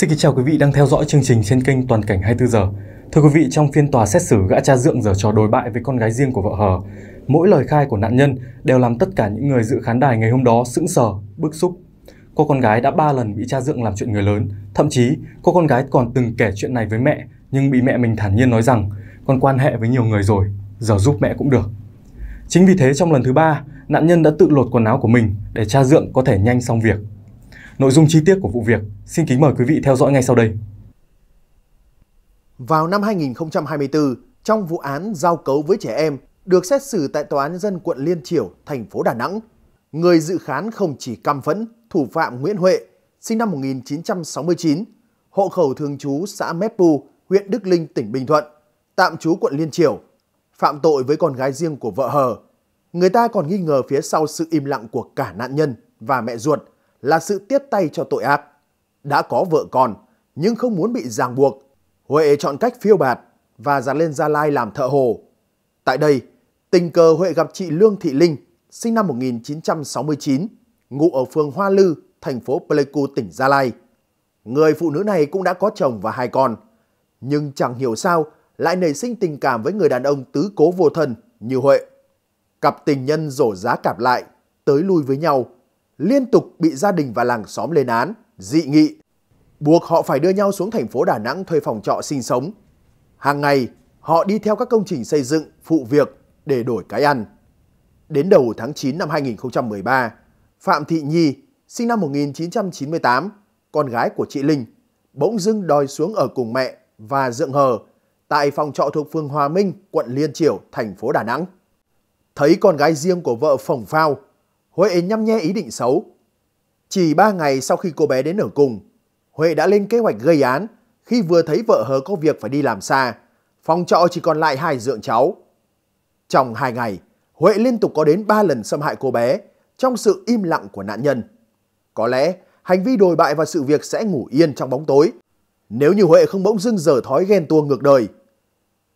Xin kính chào quý vị đang theo dõi chương trình trên kênh Toàn cảnh 24 giờ. Thưa quý vị, trong phiên tòa xét xử gã cha dượng giờ trò đối bại với con gái riêng của vợ hờ, mỗi lời khai của nạn nhân đều làm tất cả những người dự khán đài ngày hôm đó sững sờ, bức xúc. Cô con gái đã 3 lần bị cha dượng làm chuyện người lớn, thậm chí cô con gái còn từng kể chuyện này với mẹ nhưng bị mẹ mình thản nhiên nói rằng con quan hệ với nhiều người rồi, giờ giúp mẹ cũng được. Chính vì thế trong lần thứ ba, nạn nhân đã tự lột quần áo của mình để cha dượng có thể nhanh xong việc. Nội dung chi tiết của vụ việc xin kính mời quý vị theo dõi ngay sau đây. Vào năm 2024, trong vụ án giao cấu với trẻ em được xét xử tại Tòa án dân quận Liên Triểu, thành phố Đà Nẵng, người dự khán không chỉ căm phẫn thủ phạm Nguyễn Huệ, sinh năm 1969, hộ khẩu thường trú xã Mép Pu, huyện Đức Linh, tỉnh Bình Thuận, tạm trú quận Liên Triểu, phạm tội với con gái riêng của vợ hờ. Người ta còn nghi ngờ phía sau sự im lặng của cả nạn nhân và mẹ ruột là sự tiếp tay cho tội ác. Đã có vợ con, nhưng không muốn bị ràng buộc, Huệ chọn cách phiêu bạt và dạt lên Gia Lai làm thợ hồ. Tại đây, tình cờ Huệ gặp chị Lương Thị Linh, sinh năm 1969, ngụ ở phường Hoa Lư, thành phố Pleiku, tỉnh Gia Lai. Người phụ nữ này cũng đã có chồng và hai con, nhưng chẳng hiểu sao lại nảy sinh tình cảm với người đàn ông tứ cố vô thân như Huệ. Cặp tình nhân rổ giá cạp lại, tới lui với nhau, liên tục bị gia đình và làng xóm lên án, dị nghị, buộc họ phải đưa nhau xuống thành phố Đà Nẵng thuê phòng trọ sinh sống. Hàng ngày, họ đi theo các công trình xây dựng, phụ việc để đổi cái ăn. Đến đầu tháng 9 năm 2013, Phạm Thị Nhi, sinh năm 1998, con gái của chị Linh, bỗng dưng đòi xuống ở cùng mẹ và dượng hờ tại phòng trọ thuộc phường Hòa Minh, quận Liên Triểu, thành phố Đà Nẵng. Thấy con gái riêng của vợ phồng phao, Huệ nhăm nhe ý định xấu. Chỉ ba ngày sau khi cô bé đến ở cùng, Huệ đã lên kế hoạch gây án khi vừa thấy vợ hờ có việc phải đi làm xa. Phòng trọ chỉ còn lại hai dượng cháu. Trong hai ngày, Huệ liên tục có đến ba lần xâm hại cô bé trong sự im lặng của nạn nhân. Có lẽ hành vi đồi bại và sự việc sẽ ngủ yên trong bóng tối nếu như Huệ không bỗng dưng dở thói ghen tuông ngược đời.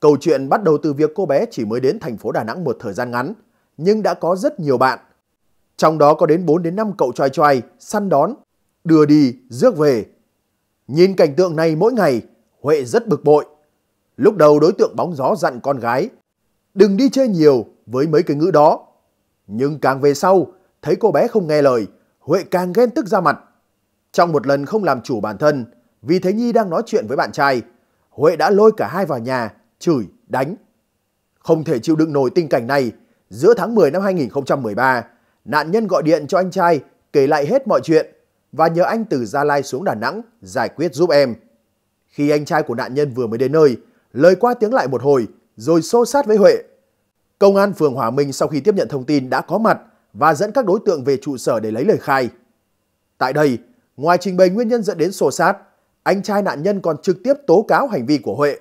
Câu chuyện bắt đầu từ việc cô bé chỉ mới đến thành phố Đà Nẵng một thời gian ngắn, nhưng đã có rất nhiều bạn trong đó có đến 4 đến 5 cậu choai choai săn đón, đưa đi, rước về. Nhìn cảnh tượng này mỗi ngày, Huệ rất bực bội. Lúc đầu đối tượng bóng gió dặn con gái, đừng đi chơi nhiều với mấy cái ngữ đó. Nhưng càng về sau, thấy cô bé không nghe lời, Huệ càng ghen tức ra mặt. Trong một lần không làm chủ bản thân, vì thấy Nhi đang nói chuyện với bạn trai, Huệ đã lôi cả hai vào nhà, chửi, đánh. Không thể chịu đựng nổi tình cảnh này, giữa tháng 10 năm 2013, Nạn nhân gọi điện cho anh trai kể lại hết mọi chuyện và nhờ anh từ Gia Lai xuống Đà Nẵng giải quyết giúp em. Khi anh trai của nạn nhân vừa mới đến nơi, lời qua tiếng lại một hồi rồi xô sát với Huệ. Công an phường Hòa Minh sau khi tiếp nhận thông tin đã có mặt và dẫn các đối tượng về trụ sở để lấy lời khai. Tại đây, ngoài trình bày nguyên nhân dẫn đến xô sát, anh trai nạn nhân còn trực tiếp tố cáo hành vi của Huệ.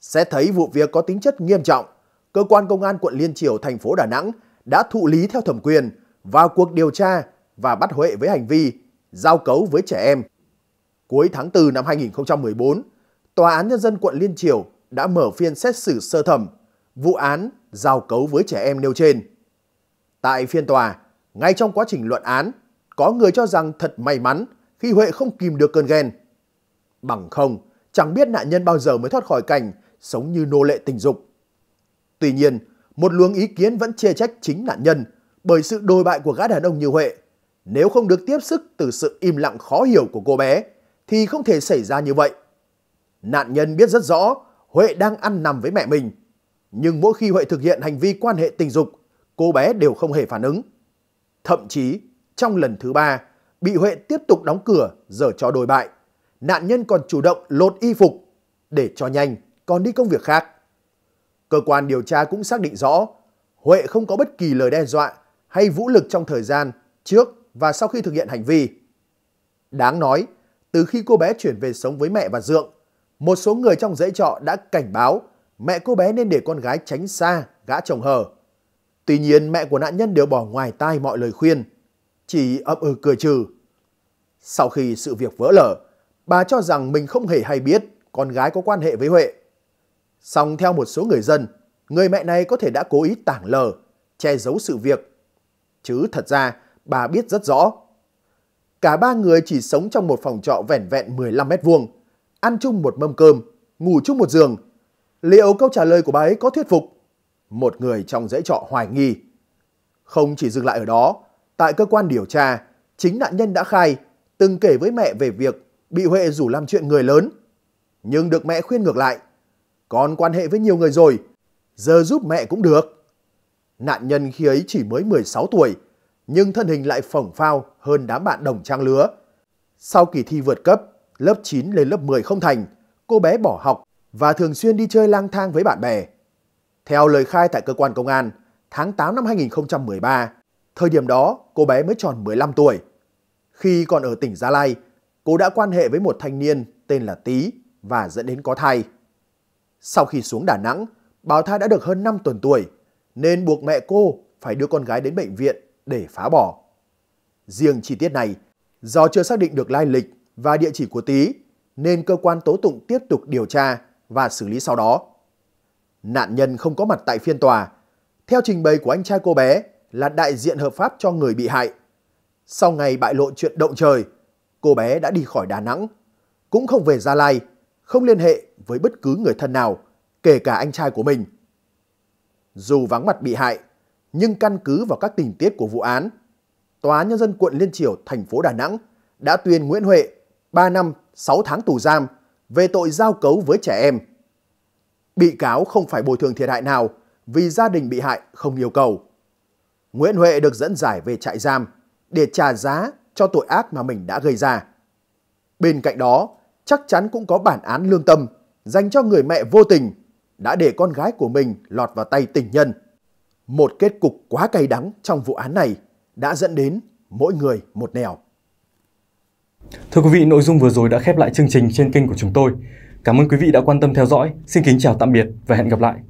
Xét thấy vụ việc có tính chất nghiêm trọng, cơ quan công an quận Liên Triều thành phố Đà Nẵng đã thụ lý theo thẩm quyền vào cuộc điều tra và bắt Huệ với hành vi giao cấu với trẻ em. Cuối tháng 4 năm 2014, Tòa án Nhân dân quận Liên Triều đã mở phiên xét xử sơ thẩm vụ án giao cấu với trẻ em nêu trên. Tại phiên tòa, ngay trong quá trình luận án, có người cho rằng thật may mắn khi Huệ không kìm được cơn ghen. Bằng không, chẳng biết nạn nhân bao giờ mới thoát khỏi cảnh sống như nô lệ tình dục. Tuy nhiên, một luồng ý kiến vẫn chê trách chính nạn nhân bởi sự đồi bại của gã đàn ông như Huệ. Nếu không được tiếp sức từ sự im lặng khó hiểu của cô bé thì không thể xảy ra như vậy. Nạn nhân biết rất rõ Huệ đang ăn nằm với mẹ mình. Nhưng mỗi khi Huệ thực hiện hành vi quan hệ tình dục, cô bé đều không hề phản ứng. Thậm chí, trong lần thứ ba, bị Huệ tiếp tục đóng cửa dở cho đồi bại. Nạn nhân còn chủ động lột y phục để cho nhanh, còn đi công việc khác. Cơ quan điều tra cũng xác định rõ Huệ không có bất kỳ lời đe dọa hay vũ lực trong thời gian trước và sau khi thực hiện hành vi. Đáng nói, từ khi cô bé chuyển về sống với mẹ và Dượng, một số người trong dãy trọ đã cảnh báo mẹ cô bé nên để con gái tránh xa gã chồng hờ. Tuy nhiên mẹ của nạn nhân đều bỏ ngoài tai mọi lời khuyên, chỉ ậm ừ cười trừ. Sau khi sự việc vỡ lở, bà cho rằng mình không hề hay biết con gái có quan hệ với Huệ. Song theo một số người dân, người mẹ này có thể đã cố ý tảng lờ, che giấu sự việc. Chứ thật ra, bà biết rất rõ. Cả ba người chỉ sống trong một phòng trọ vẻn vẹn 15 mét vuông, ăn chung một mâm cơm, ngủ chung một giường. Liệu câu trả lời của bà ấy có thuyết phục? Một người trong dãy trọ hoài nghi. Không chỉ dừng lại ở đó, tại cơ quan điều tra, chính nạn nhân đã khai, từng kể với mẹ về việc bị Huệ rủ làm chuyện người lớn. Nhưng được mẹ khuyên ngược lại, con quan hệ với nhiều người rồi, giờ giúp mẹ cũng được. Nạn nhân khi ấy chỉ mới 16 tuổi, nhưng thân hình lại phỏng phao hơn đám bạn đồng trang lứa. Sau kỳ thi vượt cấp, lớp 9 lên lớp 10 không thành, cô bé bỏ học và thường xuyên đi chơi lang thang với bạn bè. Theo lời khai tại cơ quan công an, tháng 8 năm 2013, thời điểm đó cô bé mới tròn 15 tuổi. Khi còn ở tỉnh Gia Lai, cô đã quan hệ với một thanh niên tên là Tý và dẫn đến có thai. Sau khi xuống Đà Nẵng, bào thai đã được hơn 5 tuần tuổi, nên buộc mẹ cô phải đưa con gái đến bệnh viện để phá bỏ. Riêng chi tiết này, do chưa xác định được lai lịch và địa chỉ của Tý, nên cơ quan tố tụng tiếp tục điều tra và xử lý sau đó. Nạn nhân không có mặt tại phiên tòa. Theo trình bày của anh trai cô bé là đại diện hợp pháp cho người bị hại. Sau ngày bại lộ chuyện động trời, cô bé đã đi khỏi Đà Nẵng, cũng không về Gia Lai, không liên hệ với bất cứ người thân nào, kể cả anh trai của mình. Dù vắng mặt bị hại, nhưng căn cứ vào các tình tiết của vụ án, Tòa Nhân dân quận Liên Triều, thành phố Đà Nẵng đã tuyên Nguyễn Huệ 3 năm 6 tháng tù giam về tội giao cấu với trẻ em. Bị cáo không phải bồi thường thiệt hại nào vì gia đình bị hại không yêu cầu. Nguyễn Huệ được dẫn giải về trại giam để trả giá cho tội ác mà mình đã gây ra. Bên cạnh đó, chắc chắn cũng có bản án lương tâm dành cho người mẹ vô tình đã để con gái của mình lọt vào tay tình nhân. Một kết cục quá cay đắng trong vụ án này đã dẫn đến mỗi người một nẻo. Thưa quý vị, nội dung vừa rồi đã khép lại chương trình trên kênh của chúng tôi. Cảm ơn quý vị đã quan tâm theo dõi. Xin kính chào tạm biệt và hẹn gặp lại.